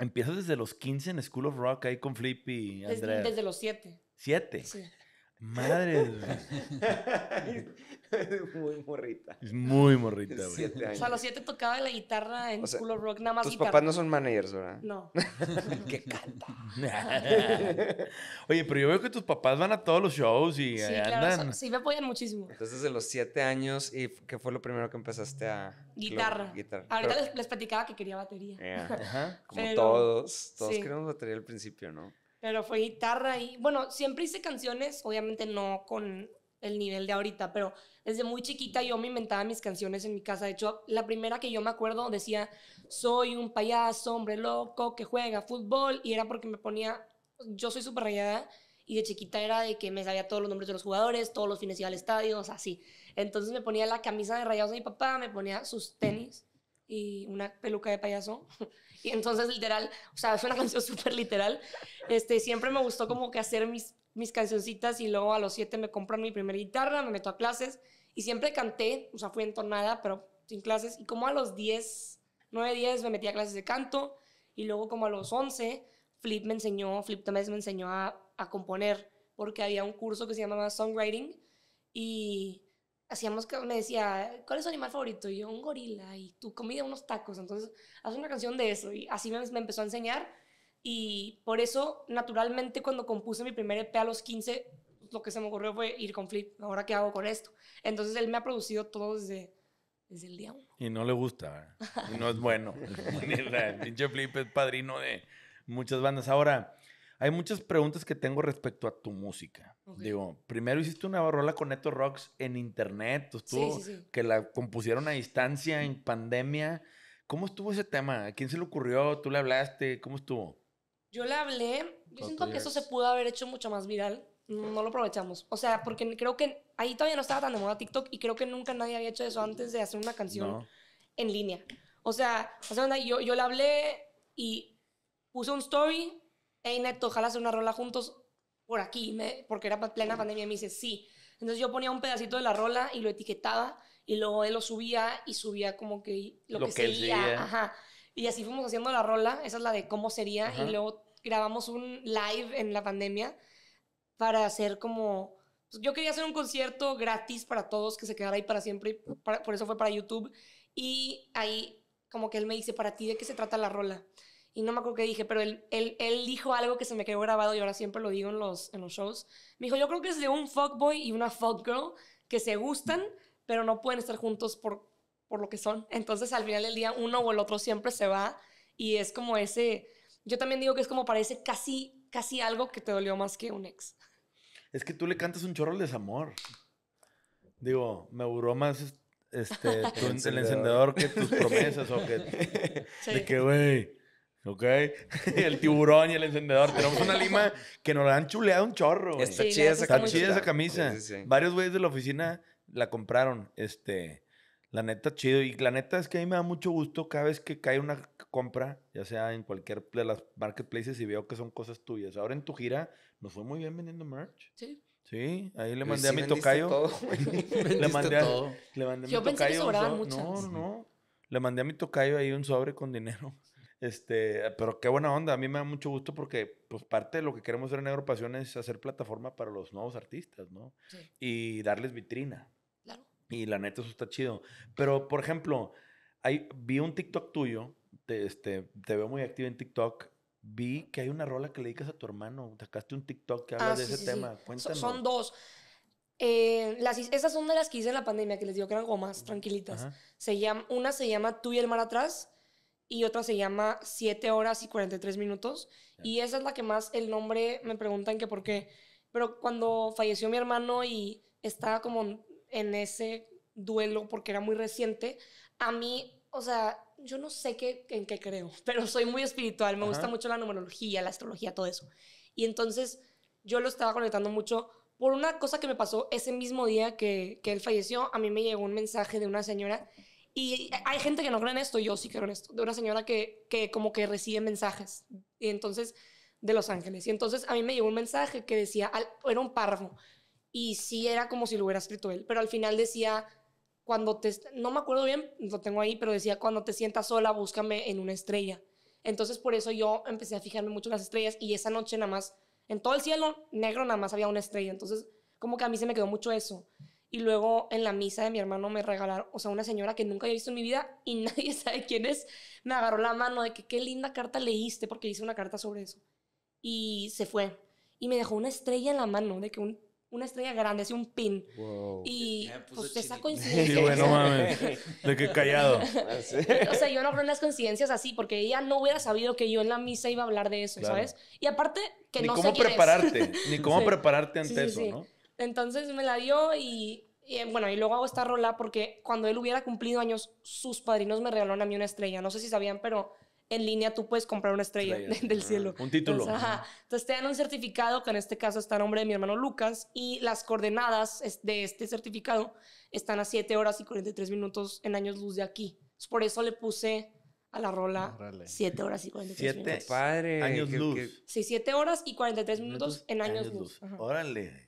Empiezas desde los 15 en School of Rock ahí con Flippy y Andrea. Desde, desde los 7. ¿7? Sí. Madre. es muy morrita. Es muy morrita, güey. O sea, a los siete tocaba la guitarra en o School of Rock, nada más. Tus papás no son managers, ¿verdad? No. que canta. Oye, pero yo veo que tus papás van a todos los shows y andan. sí, me apoyan muchísimo. Entonces, desde los siete años, ¿y qué fue lo primero que empezaste a. Guitarra. Ahorita les, platicaba que quería batería. Ajá. Como todos. Todos queríamos queremos batería al principio, ¿no? Pero fue guitarra y bueno, siempre hice canciones, obviamente no con el nivel de ahorita, pero desde muy chiquita yo me inventaba mis canciones en mi casa. De hecho, la primera que yo me acuerdo decía, soy un payaso, hombre loco, que juega fútbol, y era porque me ponía, yo soy súper rayada, y de chiquita era de que me sabía todos los nombres de los jugadores, todos los fines y al estadio, así. Entonces me ponía la camisa de rayados de mi papá, me ponía sus tenis, y una peluca de payaso. Y entonces, literal, o sea, fue una canción súper literal. Este, siempre me gustó como que hacer mis, mis cancioncitas y luego a los siete me compran mi primera guitarra, me meto a clases y siempre canté, o sea, fui entonada, pero sin clases. Y como a los diez, nueve, diez, me metí a clases de canto y luego como a los once, Flip me enseñó, Flip también me enseñó a, a componer porque había un curso que se llamaba Songwriting y hacíamos que me decía, ¿cuál es tu animal favorito? Y yo, un gorila, y tu comida, unos tacos. Entonces, haz una canción de eso. Y así me, empezó a enseñar. Y por eso, naturalmente, cuando compuse mi primer EP a los 15, pues, lo que se me ocurrió fue ir con Flip. ¿Ahora qué hago con esto? Entonces, él me ha producido todo desde, el día uno. Y no le gusta, ¿eh? y no es bueno. el pinche Flip es padrino de muchas bandas. Ahora, hay muchas preguntas que tengo respecto a tu música. Digo, primero hiciste una rola con Neto Rocks en internet, que la compusieron a distancia en pandemia. ¿Cómo estuvo ese tema? ¿A quién se le ocurrió? ¿Tú le hablaste? ¿Cómo estuvo? Yo le hablé. Yo siento que eso se pudo haber hecho mucho más viral. No, lo aprovechamos. O sea, porque creo que ahí todavía no estaba tan de moda TikTok y creo que nunca nadie había hecho eso antes de hacer una canción en línea. O sea, o sea yo, yo le hablé y puse un story y Neto, ojalá hacer una rola juntos por aquí, me, porque era plena pandemia, y me dice, sí. Entonces yo ponía un pedacito de la rola y lo etiquetaba y luego él lo subía y subía como que lo, que, Ajá. Y así fuimos haciendo la rola, esa es la de cómo sería, y luego grabamos un live en la pandemia para hacer como... Pues, yo quería hacer un concierto gratis para todos, que se quedara ahí para siempre, y por eso fue para YouTube, y ahí como que él me dice, para ti, ¿de qué se trata la rola? y no me acuerdo qué dije, pero él, dijo algo que se me quedó grabado y ahora siempre lo digo en los, en los shows. Me dijo, yo creo que es de un fuckboy y una fuckgirl que se gustan, pero no pueden estar juntos por, por lo que son. Entonces al final del día uno o el otro siempre se va y es como ese, yo también digo que es como parece casi, casi algo que te dolió más que un ex. Es que tú le cantas un chorro de desamor. Digo, me duró más este, el, encendedor. que tus promesas De que, güey, ¿Ok? el tiburón y el encendedor. Tenemos una lima que nos la han chuleado un chorro. Está chida esa camisa. Varios güeyes de la oficina la compraron. Este, la neta, chido. Y la neta es que a mí me da mucho gusto cada vez que cae una compra, ya sea en cualquier de las marketplaces y veo que son cosas tuyas. Ahora en tu gira nos fue muy bien vendiendo merch. Sí. Sí, ahí le pues mandé a mi tocayo. Le mandé, a, todo. le mandé a mi Yo pensé que tocayo. No, no, Le mandé a mi tocayo ahí un sobre con dinero. Este, eh, pero qué buena onda, a mí me da mucho gusto porque pues parte de lo que queremos hacer en Agrupación es hacer plataforma para los nuevos artistas, ¿no? Y darles vitrina. Y la neta eso está chido. Pero por ejemplo, hay, vi un TikTok tuyo, te, este, te veo muy activo en TikTok. Vi que hay una rola que le dedicas a tu hermano, sacaste un TikTok que habla ah, de ese tema. son dos. Eh, esas son de las que hice en la pandemia, que les digo que eran gomas, tranquilitas. una se llama Tú y el mar atrás y otra se llama 7 horas y 43 minutos. Y esa es la que más el nombre me preguntan que por qué. Pero cuando falleció mi hermano y estaba como en ese duelo porque era muy reciente, a mí, o sea, yo no sé qué, en qué creo, pero soy muy espiritual, me gusta mucho la numerología, la astrología, todo eso. Y entonces yo lo estaba conectando mucho por una cosa que me pasó ese mismo día que, que él falleció, a mí me llegó un mensaje de una señora y hay gente que no cree en esto, yo sí creo en esto, de una señora que, como que recibe mensajes. Y entonces, de Los Ángeles. Y entonces a mí me llegó un mensaje que decía, era un párrafo, y sí era como si lo hubiera escrito él, pero al final decía, cuando te, no me acuerdo bien, lo tengo ahí, pero decía, cuando te sientas sola, búscame en una estrella. Entonces por eso yo empecé a fijarme mucho en las estrellas y esa noche nada más, en todo el cielo negro nada más había una estrella. Entonces como que a mí se me quedó mucho eso. Y luego en la misa de mi hermano me regalaron, o sea, una señora que nunca había visto en mi vida y nadie sabe quién es, me agarró la mano de que qué linda carta leíste porque hice una carta sobre eso. Y se fue. Y me dejó una estrella en la mano, de que un, una estrella grande, así un pin. Y pues esa coincidencia. bueno, mames. De que callado. Ah, o sea, yo no creo en las coincidencias así porque ella no hubiera sabido que yo en la misa iba a hablar de eso, ¿sabes? Y aparte que no cómo prepararte, Ni cómo prepararte ante eso, ¿no? Entonces me la dio y, eh, bueno, y luego hago esta rola porque cuando él hubiera cumplido años, sus padrinos me regalaron a mí una estrella. No sé si sabían, pero en línea tú puedes comprar una estrella, del cielo. Un título. Entonces, ajá. Entonces, te dan un certificado que en este caso está el nombre de mi hermano Lucas y las coordenadas de este certificado están a 7 horas y 43 minutos en años luz de aquí. por eso le puse a la rola 7 horas y 43 siete, minutos. Padre, años luz. Sí, 7 horas y 43 minutos, minutos en años, luz. luz. Órale.